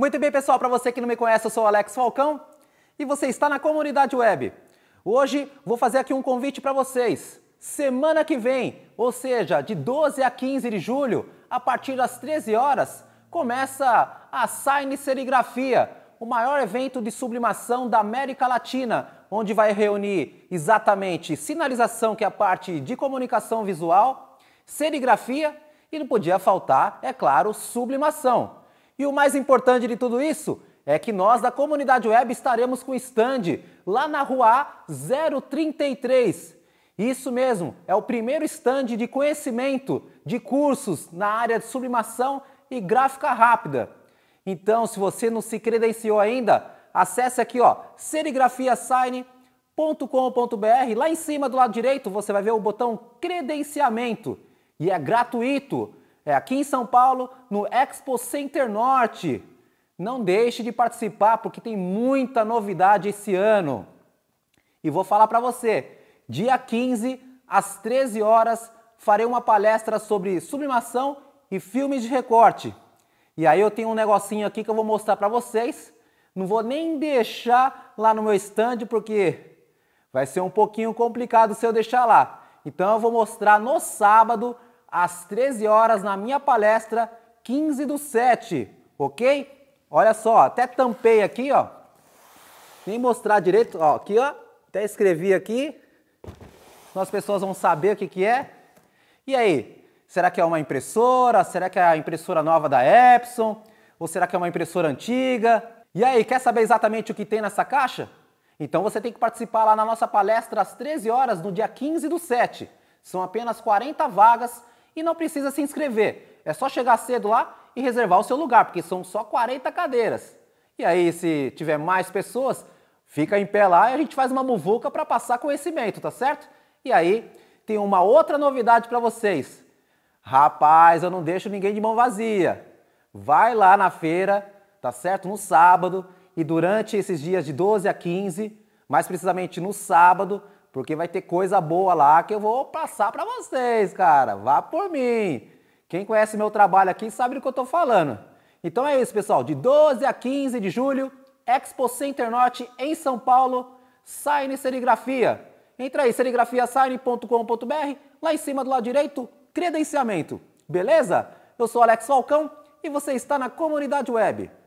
Muito bem, pessoal, para você que não me conhece, eu sou Alex Falcão e você está na comunidade web. Hoje vou fazer aqui um convite para vocês. Semana que vem, ou seja, de 12 a 15 de julho, a partir das 13 horas, começa a Sign Serigrafia, o maior evento de sublimação da América Latina, onde vai reunir exatamente sinalização, que é a parte de comunicação visual, serigrafia e não podia faltar, é claro, sublimação. E o mais importante de tudo isso é que nós da comunidade web estaremos com stand lá na rua A 033. Isso mesmo, é o primeiro stand de conhecimento de cursos na área de sublimação e gráfica rápida. Então, se você não se credenciou ainda, acesse aqui ó, serigrafiasign.com.br. Lá em cima do lado direito você vai ver o botão credenciamento e é gratuito. É aqui em São Paulo, no Expo Center Norte. Não deixe de participar porque tem muita novidade esse ano. E vou falar para você, dia 15 às 13 horas farei uma palestra sobre sublimação e filmes de recorte. E aí eu tenho um negocinho aqui que eu vou mostrar para vocês. Não vou nem deixar lá no meu stand porque vai ser um pouquinho complicado se eu deixar lá. Então eu vou mostrar no sábado às 13 horas na minha palestra 15 do 7, ok? Olha só, até tampei aqui, ó. Nem mostrar direito, ó, aqui, ó. Até escrevi aqui. As pessoas vão saber o que, que é. E aí? Será que é uma impressora? Será que é a impressora nova da Epson? Ou será que é uma impressora antiga? E aí, quer saber exatamente o que tem nessa caixa? Então você tem que participar lá na nossa palestra às 13 horas, no dia 15 do 7. São apenas 40 vagas e não precisa se inscrever. É só chegar cedo lá e reservar o seu lugar, porque são só 40 cadeiras. E aí, se tiver mais pessoas, fica em pé lá e a gente faz uma muvuca para passar conhecimento, tá certo? E aí, tem uma outra novidade para vocês. Rapaz, eu não deixo ninguém de mão vazia. Vai lá na feira, tá certo? No sábado e durante esses dias de 12 a 15, mais precisamente no sábado, porque vai ter coisa boa lá que eu vou passar para vocês, cara. Vá por mim. Quem conhece meu trabalho aqui sabe do que eu estou falando. Então é isso, pessoal. De 12 a 15 de julho, Expo Center Norte em São Paulo, Sign Serigrafia. Entra aí, serigrafiasign.com.br, lá em cima do lado direito, credenciamento. Beleza? Eu sou Alex Falcão e você está na comunidade web.